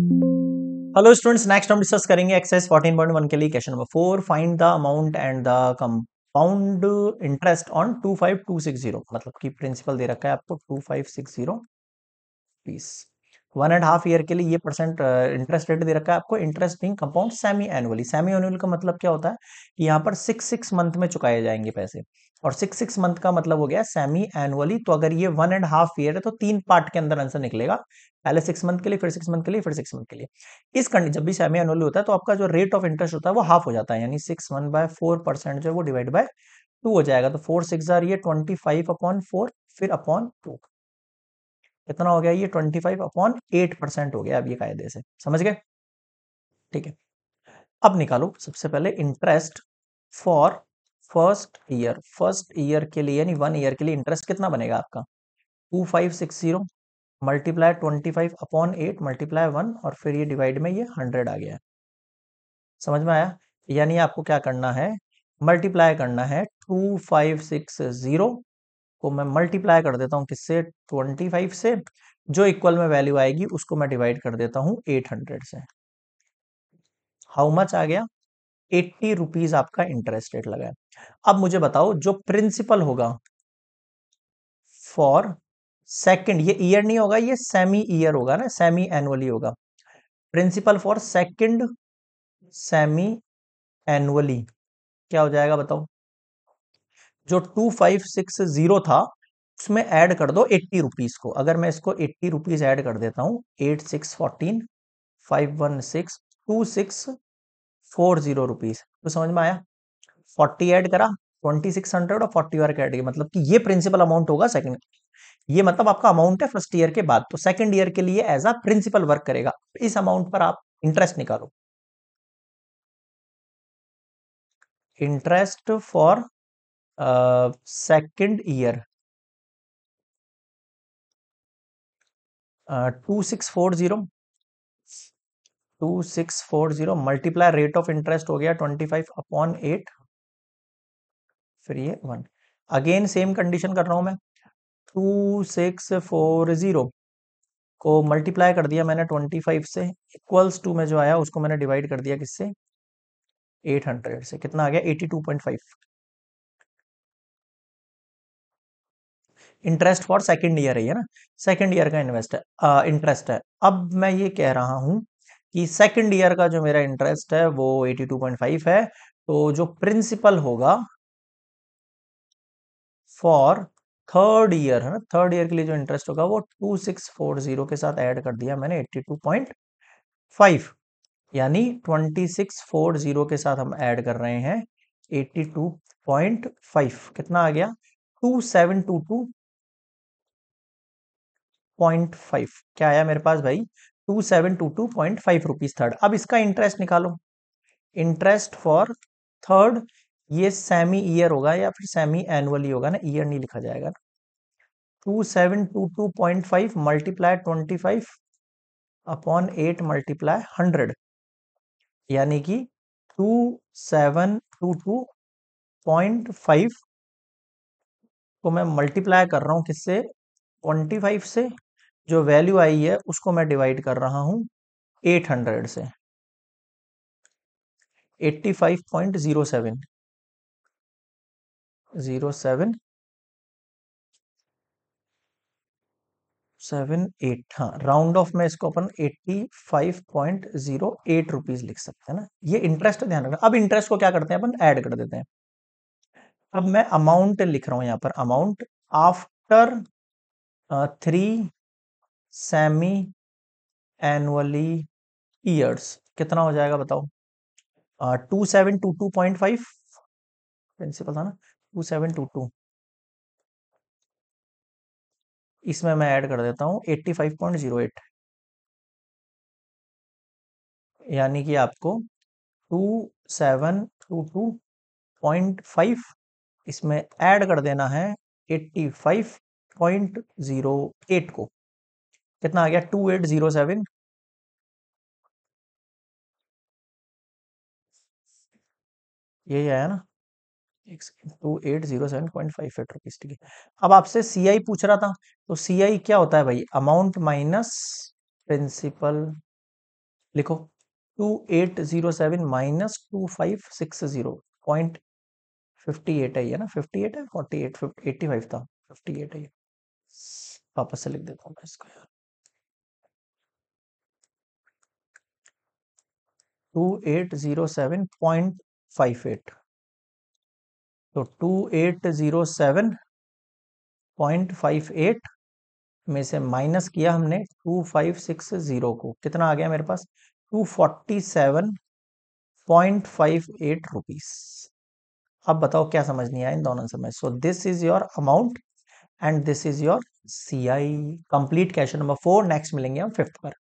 hello students next हम discuss करेंगे point 14.1 के लिए question number four find the amount and the compound interest on 25260 मतलब कि प्रिंसिपल दे रखा है आपको 2560 please one and half year के लिए ये परसेंट इंटरेस्ट रेट दे रखा है आपको interest being compound semi annually semi annual का मतलब क्या होता है कि यहाँ पर सिक्स सिक्स मंथ में चुकाए जाएंगे पैसे और सिक्स सिक्स मंथ का मतलब हो गया सेमी एनुअली तो अगर ये वन एंड हाफ ईयर है तो तीन पार्ट के अंदर आंसर निकलेगा पहले सिक्स मंथ के लिए फिर सिक्स मंथ के लिए फिर सिक्स मंथ के लिए इस कंडीशन जब भी सेमी एनुअली होता है तो आपका जो रेट ऑफ इंटरेस्ट होता है वो हाफ हो जाता है यानी six one by four percent जो है वो डिवाइड बाय टू हो जाएगा तो फोर सिक्स आर ये ट्वेंटी फाइव अपॉन फोर फिर अपॉन टू कितना हो गया ये twenty five upon eight percent हो गया अब ये कायदे से समझ गए ठीक है अब निकालो सबसे पहले interest for first year first year के लिए यानी वन ईयर के लिए इंटरेस्ट कितना बनेगा आपका two five six zero multiply twenty five upon eight multiply one और फिर ये डिवाइड में ये हंड्रेड आ गया है समझ में आया यानी आपको क्या करना है मल्टीप्लाई करना है टू फाइव सिक्स जीरो को मैं मल्टीप्लाई कर देता हूँ किससे 25 से जो इक्वल में वैल्यू आएगी उसको मैं डिवाइड कर देता हूँ 800 से हाउ मच आ गया एट्टी रुपीज आपका इंटरेस्ट रेट लगा है अब मुझे बताओ जो प्रिंसिपल होगा फॉर सेकंड ये ईयर नहीं होगा ये सेमी ईयर होगा ना सेमी एनुअली होगा principal for second semi annually क्या हो जाएगा बताओ जो टू फाइव सिक्स जीरो था उसमें ऐड कर दो एट्टी रुपीज को अगर मैं इसको एट्टी रुपीज ऐड कर देता हूँ eight six fourteen five one six two six four zero rupees तो समझ में आया फोर्टी ऐड करा ट्वेंटी सिक्स हंड्रेड और फोर्टी वर्क ऐड किया मतलब कि ये प्रिंसिपल अमाउंट होगा सेकंड ये मतलब आपका अमाउंट है फर्स्ट ईयर के बाद तो सेकंड ईयर के लिए एज अ प्रिंसिपल वर्क करेगा इस अमाउंट पर आप इंटरेस्ट निकालो interest for second year two six four zero two six four zero multiply rate of interest हो गया ट्वेंटी फाइव अपॉन एट फिर ये वन अगेन सेम कंडीशन कर रहा हूं मैं टू सिक्स फोर जीरो को मल्टीप्लाई कर दिया मैंने ट्वेंटी फाइव से इक्वल्स टू में जो आया उसको मैंने डिवाइड कर दिया किससे एट हंड्रेड से कितना आ गया eighty two point five interest for second year है ना सेकेंड ईयर का इन्वेस्ट है इंटरेस्ट है अब मैं ये कह रहा हूँ कि सेकेंड ईयर का जो मेरा इंटरेस्ट है वो 82.5 है तो जो प्रिंसिपल होगा फॉर थर्ड ईयर है ना थर्ड ईयर के लिए जो इंटरेस्ट होगा वो 2640 के साथ ऐड कर दिया मैंने 82.5 यानी 2640 के साथ हम ऐड कर रहे हैं 82.5 कितना आ गया टू पॉइंट फाइव क्या आया मेरे पास भाई two seven two two point five rupees third अब इसका इंटरेस्ट निकालो इंटरेस्ट फॉर थर्ड ये सेमी ईयर होगा या फिर सेमी एनुअल ही होगा ना ईयर नहीं लिखा जाएगा ना two seven two two point five multiply twenty five upon eight multiply hundred यानी कि two seven two two point five को मैं मल्टीप्लाई कर रहा हूँ किससे ट्वेंटी फाइव से जो वैल्यू आई है उसको मैं डिवाइड कर रहा हूं 800 से 85.07 सेवन एट हाँ राउंड ऑफ में इसको अपन eighty five point zero eight rupees लिख सकते हैं ना ये इंटरेस्ट ध्यान रखना अब इंटरेस्ट को क्या करते हैं अपन ऐड कर देते हैं अब मैं अमाउंट लिख रहा हूं यहां पर amount after three semi annually years कितना हो जाएगा बताओ two seven two two point five principal था ना टू सेवन टू टू इसमें मैं ऐड कर देता हूं eighty five point zero eight यानी कि आपको two seven two two point five इसमें ऐड कर देना है eighty five point zero eight को कितना आ गया टू एट जीरो सेवन यही आया ना two eight zero seven point five eight rupees ठीक है अब आपसे सी आई पूछ रहा था तो सी आई क्या होता है भाई अमाउंट माइनस प्रिंसिपल लिखो two eight zero seven minus two five six zero point fifty eight है ना फिफ्टी एट है फोर्टी एट एट्टी फाइव था फिफ्टी एट है वापस से लिख देता हूँ मैं इसको यार two eight zero seven point five eight तो two eight zero seven point five eight में से माइनस किया हमने टू फाइव सिक्स जीरो को कितना आ गया मेरे पास two forty seven point five eight rupees अब बताओ क्या समझ नहीं आया इन दोनों समझ so this is your amount and this is your C I complete case number four next मिलेंगे हम फिफ्थ पर